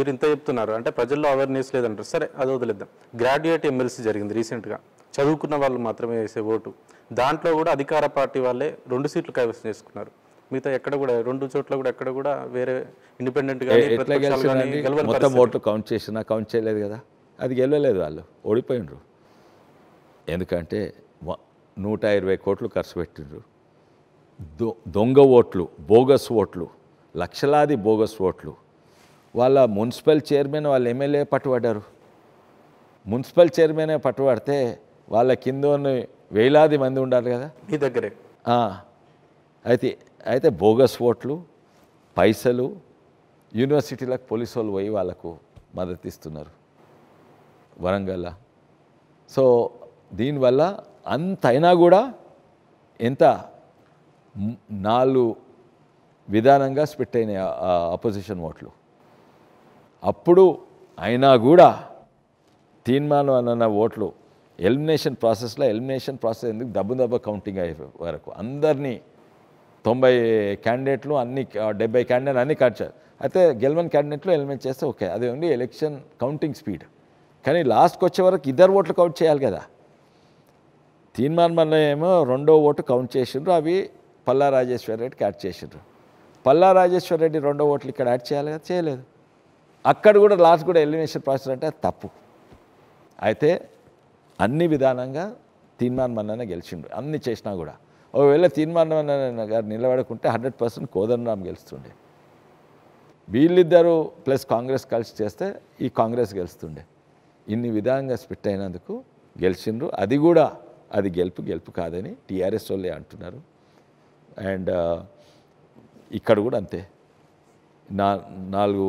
మీరు ఇంత చెప్తున్నారు అంటే ప్రజల్లో అవేర్నెస్ లేదంటారు సరే అది వదిలేద్దాం గ్రాడ్యుయేట్ ఎమ్మెల్సీ జరిగింది రీసెంట్గా చదువుకున్న వాళ్ళు మాత్రమే వేసే ఓటు దాంట్లో కూడా అధికార పార్టీ వాళ్ళే రెండు సీట్లు కైవసం చేసుకున్నారు మిగతా ఎక్కడ కూడా రెండు చోట్ల కూడా ఎక్కడ కూడా వేరే ఇండిపెండెంట్ మొత్తం ఓట్లు కౌంట్ చేసినా కౌంట్ చేయలేదు కదా అది గెలవలేదు వాళ్ళు ఓడిపోయినరు ఎందుకంటే నూట ఇరవై కోట్లు ఖర్చు పెట్టిండ్రు దొంగ ఓట్లు బోగస్ ఓట్లు లక్షలాది బోగస్ ఓట్లు వాళ్ళ మున్సిపల్ చైర్మన్ వాళ్ళ ఎమ్మెల్యే పట్టుబడ్డారు మున్సిపల్ చైర్మనే పట్టుబడితే వాళ్ళ కింద వేలాది మంది ఉండాలి కదా మీ దగ్గరే అయితే అయితే బోగస్ ఓట్లు పైసలు యూనివర్సిటీలకు పోలీసు వాళ్ళు పోయి వాళ్ళకు మద్దతు ఇస్తున్నారు వరంగల్ సో దీనివల్ల అంతైనా కూడా ఎంత నాలుగు విధానంగా స్పిట్ అయినాయి అపోజిషన్ ఓట్లు అప్పుడు అయినా కూడా తీర్మానం అన్న ఓట్లు ఎలిమినేషన్ ప్రాసెస్లో ఎలిమినేషన్ ప్రాసెస్ ఎందుకు దబ్బు దెబ్బ కౌంటింగ్ అయ్యే వరకు అందరినీ తొంభై క్యాండిడేట్లు అన్ని డెబ్బై క్యాండిడేట్ అన్ని కట్చారు అయితే గెలవన్ క్యాండిడేట్లు ఎలిమినేట్ చేస్తే ఓకే అదే ఉంది ఎలక్షన్ కౌంటింగ్ స్పీడ్ కానీ లాస్ట్కి వచ్చే వరకు ఇద్దరు ఓట్లు కౌంట్ చేయాలి కదా తీర్మానంలో ఏమో రెండో ఓటు కౌంట్ చేసిండ్రు అవి పల్లా రెడ్డికి యాడ్ చేసిండ్రు పల్లా రెడ్డి రెండో ఓట్లు ఇక్కడ యాడ్ చేయాలి కదా చేయలేదు అక్కడ కూడా లాస్ట్ కూడా ఎలిమినేషన్ ప్రాసెస్ అంటే తప్పు అయితే అన్ని విధానంగా తీర్మాన్ మన్నన గెలిచిండు అన్ని చేసినా కూడా ఒకవేళ తీర్మాన్ మన్నన గారు నిలబడకుంటే హండ్రెడ్ పర్సెంట్ కోదండరామ్ గెలుస్తుండే వీళ్ళిద్దరూ ప్లస్ కాంగ్రెస్ కలిసి చేస్తే ఈ కాంగ్రెస్ గెలుస్తుండే ఇన్ని విధంగా స్పిట్ అయినందుకు గెలిచిండ్రు అది కూడా అది గెలుపు గెలుపు కాదని టీఆర్ఎస్ వాళ్ళే అంటున్నారు అండ్ ఇక్కడ కూడా అంతే నా నాలుగు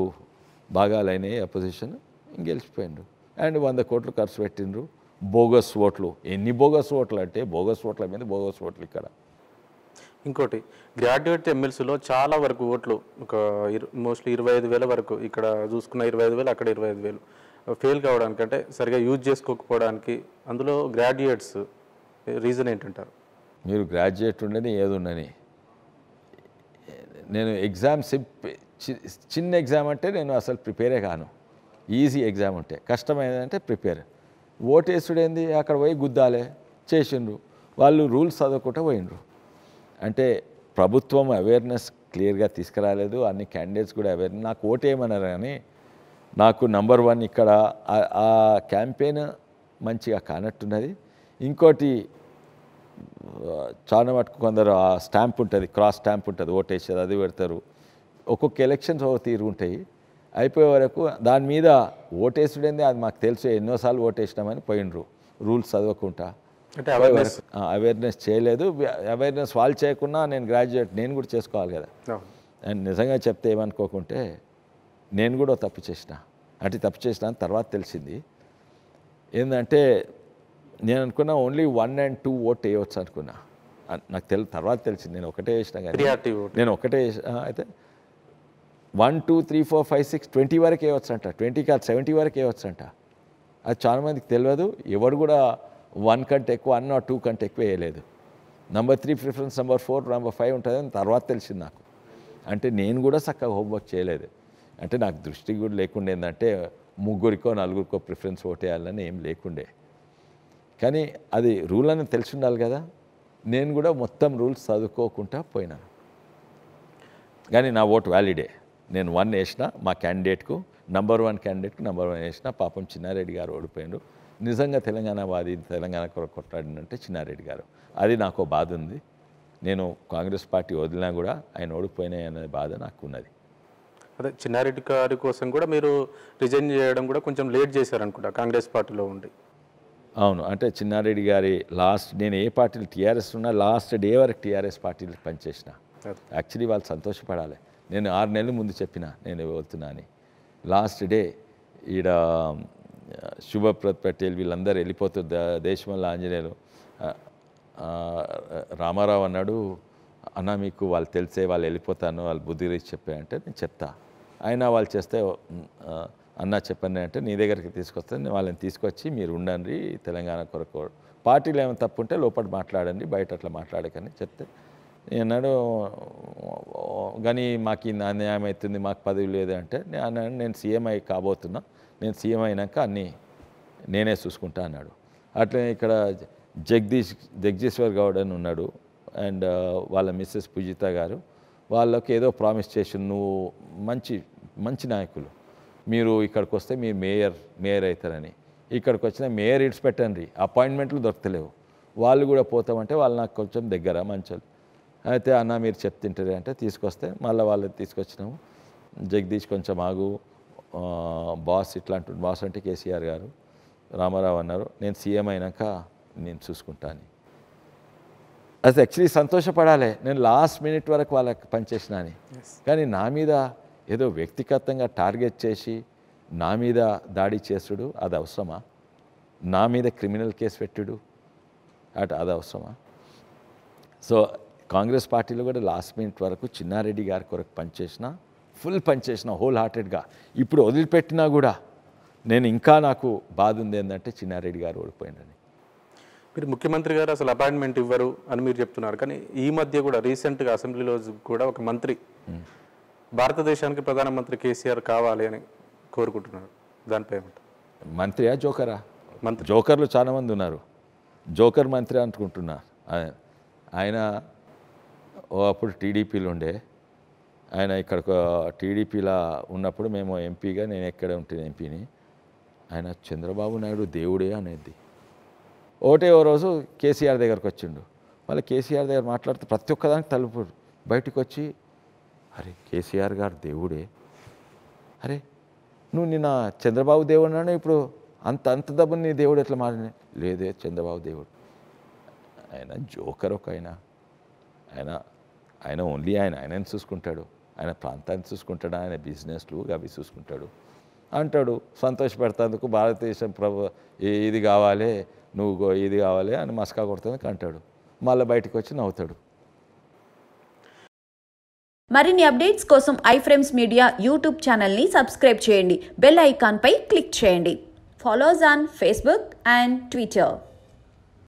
బాగా లైనయ్యి అపోజిషన్ గెలిచిపోయిండు అండ్ వంద కోట్లు ఖర్చు పెట్టిండ్రు బోగస్ ఓట్లు ఎన్ని బోగస్ ఓట్లు అంటే బోగస్ ఓట్ల మీద బోగస్ ఓట్లు ఇక్కడ ఇంకోటి గ్రాడ్యుయేట్ ఎమ్మెల్సీలో చాలా వరకు ఓట్లు ఒక మోస్ట్లీ ఇరవై ఐదు వేల వరకు ఇక్కడ చూసుకున్న ఇరవై ఐదు వేలు అక్కడ ఇరవై ఐదు వేలు ఫెయిల్ కావడానికి అంటే సరిగా యూజ్ చేసుకోకపోవడానికి అందులో గ్రాడ్యుయేట్స్ రీజన్ ఏంటంటారు మీరు గ్రాడ్యుయేట్ ఉండని ఏది ఉండని నేను ఎగ్జామ్స్ చిన్న ఎగ్జామ్ అంటే నేను అసలు ప్రిపేరే కాను ఈజీ ఎగ్జామ్ ఉంటే కష్టమైనదంటే ప్రిపేర్ ఓటేసుడేంది అక్కడ పోయి గుద్దాలే చేసిండ్రు వాళ్ళు రూల్స్ చదవకుండా పోయిండ్రు అంటే ప్రభుత్వం అవేర్నెస్ క్లియర్గా తీసుకురాలేదు అన్ని క్యాండిడేట్స్ కూడా అవేర్ నాకు ఓటేయమన్నారు కానీ నాకు నంబర్ వన్ ఇక్కడ ఆ క్యాంపెయిన్ మంచిగా కానట్టున్నది ఇంకోటి చాలా మటుకు కొందరు ఆ స్టాంప్ ఉంటుంది క్రాస్ స్టాంప్ ఉంటుంది ఓటేసేది అది పెడతారు ఒక్కొక్క ఎలక్షన్స్ ఒక తీరు ఉంటాయి అయిపోయే వరకు దాని మీద ఓటేసుడేంది అది మాకు తెలుసు ఎన్నోసార్లు ఓటేసినామని పోయినరు రూల్స్ చదవకుండా అంటే అవేర్నెస్ అవేర్నెస్ చేయలేదు అవేర్నెస్ వాళ్ళు చేయకుండా నేను గ్రాడ్యుయేట్ నేను కూడా చేసుకోవాలి కదా అండ్ నిజంగా చెప్తే ఏమనుకోకుంటే నేను కూడా తప్పు చేసిన అంటే తప్పు చేసిన తర్వాత తెలిసింది ఏంటంటే నేను అనుకున్నా only one and two vote వేయవచ్చు అనుకున్నా నాకు తెలు తర్వాత తెలిసింది నేను ఒకటే వేసిన కానీ నేను ఒకటే అయితే one two three four five six twenty వరకు అంట ట్వంటీ కాదు సెవెంటీ వరకు అంట అది చాలామందికి తెలియదు ఎవడు కూడా వన్ కంటే ఎక్కువ అన్న టూ కంటే ఎక్కువ వేయలేదు number three preference number four number five ఉంటుందని తర్వాత తెలిసింది నాకు అంటే నేను కూడా చక్కగా హోంవర్క్ చేయలేదు అంటే నాకు దృష్టి కూడా లేకుండా ఏంటంటే ముగ్గురికో నలుగురికో ప్రిఫరెన్స్ ఓటేయాలని ఏం లేకుండే కానీ అది రూల్ అని తెలిసి ఉండాలి కదా నేను కూడా మొత్తం రూల్స్ చదువుకోకుండా పోయినాను కానీ నా ఓటు వ్యాలిడే నేను వన్ వేసిన మా క్యాండిడేట్కు నంబర్ వన్ క్యాండిడేట్కు నంబర్ వన్ వేసిన పాపం చిన్నారెడ్డి గారు ఓడిపోయాడు నిజంగా తెలంగాణ వాది తెలంగాణ కొరకు కొట్టాడినంటే చిన్నారెడ్డి గారు అది నాకు బాధ ఉంది నేను కాంగ్రెస్ పార్టీ వదిలినా కూడా ఆయన ఓడిపోయినాయి అనే బాధ నాకు ఉన్నది అదే చిన్నారెడ్డి గారి కోసం కూడా మీరు రిజైన్ చేయడం కూడా కొంచెం లేట్ చేశారనుకుంటా కాంగ్రెస్ పార్టీలో ఉండి అవును అంటే చిన్నారెడ్డి గారి లాస్ట్ నేను ఏ పార్టీలు టీఆర్ఎస్ ఉన్నా లాస్ట్ డే వరకు టీఆర్ఎస్ పార్టీలు పనిచేసిన యాక్చువల్లీ వాళ్ళు సంతోషపడాలి నేను ఆరు నెలల ముందు చెప్పిన నేను వెళ్తున్నా అని లాస్ట్ డే ఈడ శుభప్రత్ పటేల్ వీళ్ళందరూ వెళ్ళిపోతారు దేశమల్ల ఆంజనేయులు రామారావు అన్నాడు అన్న మీకు వాళ్ళు తెలిసే వాళ్ళు వెళ్ళిపోతాను వాళ్ళు బుద్ధి రీచి అంటే నేను చెప్తా అయినా వాళ్ళు చేస్తే అన్న చెప్పండి అంటే నీ దగ్గరికి తీసుకొస్తాను వాళ్ళని తీసుకొచ్చి మీరు ఉండండి తెలంగాణ కొరకు పార్టీలు ఏమైనా తప్పు ఉంటే లోపల మాట్లాడండి బయట అట్లా మాట్లాడకని చెప్తే అన్నాడు కానీ మాకు ఇంత అన్యాయం అవుతుంది మాకు పదవి లేదు అంటే అన్నాడు నేను సీఎం అయ్యి కాబోతున్నా నేను సీఎం అయినాక అన్నీ నేనే చూసుకుంటా అన్నాడు అట్లే ఇక్కడ జగదీష్ జగదీశ్వర్ గౌడ్ అని ఉన్నాడు అండ్ వాళ్ళ మిస్సెస్ పూజిత గారు వాళ్ళకి ఏదో ప్రామిస్ చేసి నువ్వు మంచి మంచి నాయకులు మీరు ఇక్కడికి వస్తే మీరు మేయర్ మేయర్ అవుతారని ఇక్కడికి వచ్చిన మేయర్ ఇడ్స్ పెట్టండి అపాయింట్మెంట్లు దొరకలేవు వాళ్ళు కూడా పోతామంటే వాళ్ళు నాకు కొంచెం దగ్గర మంచోళ్ళు అయితే అన్న మీరు చెప్తింటారే అంటే తీసుకొస్తే మళ్ళీ వాళ్ళని తీసుకొచ్చినాము జగదీష్ కొంచెం ఆగు బాస్ ఇట్లాంటి బాస్ అంటే కేసీఆర్ గారు రామారావు అన్నారు నేను సీఎం అయినాక నేను చూసుకుంటాను అది యాక్చువల్లీ సంతోషపడాలి నేను లాస్ట్ మినిట్ వరకు వాళ్ళకి పనిచేసిన అని కానీ నా మీద ఏదో వ్యక్తిగతంగా టార్గెట్ చేసి నా మీద దాడి చేసుడు అది అవసరమా నా మీద క్రిమినల్ కేసు పెట్టుడు అటు అది అవసరమా సో కాంగ్రెస్ పార్టీలో కూడా లాస్ట్ మినిట్ వరకు చిన్నారెడ్డి గారి కొరకు పనిచేసిన ఫుల్ పనిచేసిన హోల్ హార్టెడ్గా ఇప్పుడు వదిలిపెట్టినా కూడా నేను ఇంకా నాకు బాధ ఉంది ఏంటంటే చిన్నారెడ్డి గారు ఓడిపోయిందని మీరు ముఖ్యమంత్రి గారు అసలు అపాయింట్మెంట్ ఇవ్వరు అని మీరు చెప్తున్నారు కానీ ఈ మధ్య కూడా రీసెంట్గా అసెంబ్లీలో కూడా ఒక మంత్రి hmm. భారతదేశానికి ప్రధానమంత్రి కేసీఆర్ కావాలి అని కోరుకుంటున్నారు దానిపై మంత్రియా జోకరా మంత్రి జోకర్లు చాలామంది ఉన్నారు జోకర్ మంత్రి అనుకుంటున్నారు ఆయన ఓ అప్పుడు టీడీపీలో ఉండే ఆయన ఇక్కడ టీడీపీలా ఉన్నప్పుడు మేము ఎంపీగా నేను ఎక్కడే ఉంటుంది ఎంపీని ఆయన చంద్రబాబు నాయుడు దేవుడే అనేది ఒకటే ఓ రోజు కేసీఆర్ దగ్గరకు వచ్చిండు మళ్ళీ కేసీఆర్ దగ్గర మాట్లాడితే ప్రతి ఒక్కదానికి తలుపు బయటకు వచ్చి అరే కేసీఆర్ గారు దేవుడే అరే నువ్వు నిన్న చంద్రబాబు దేవుడు ఇప్పుడు అంత అంత దబ్బుని నీ దేవుడు ఎట్లా మారిన లేదే చంద్రబాబు దేవుడు ఆయన జోకర్ ఒక ఆయన ఆయన ఆయన ఓన్లీ ఆయన ఆయన చూసుకుంటాడు ఆయన ప్రాంతాన్ని చూసుకుంటాడు ఆయన బిజినెస్లు అవి చూసుకుంటాడు అంటాడు సంతోషపెడతందుకు భారతదేశం ప్రభు ఇది కావాలి నువ్వు ఇది కావాలి అని మస్కా కొడుతుంది అంటాడు మళ్ళీ బయటకు వచ్చి నవ్వుతాడు మరిన్ని అప్డేట్స్ కోసం ఐ ఫ్రేమ్స్ మీడియా యూట్యూబ్ ఛానల్ని సబ్స్క్రైబ్ చేయండి బెల్ ఐకాన్పై క్లిక్ చేయండి follows on Facebook and Twitter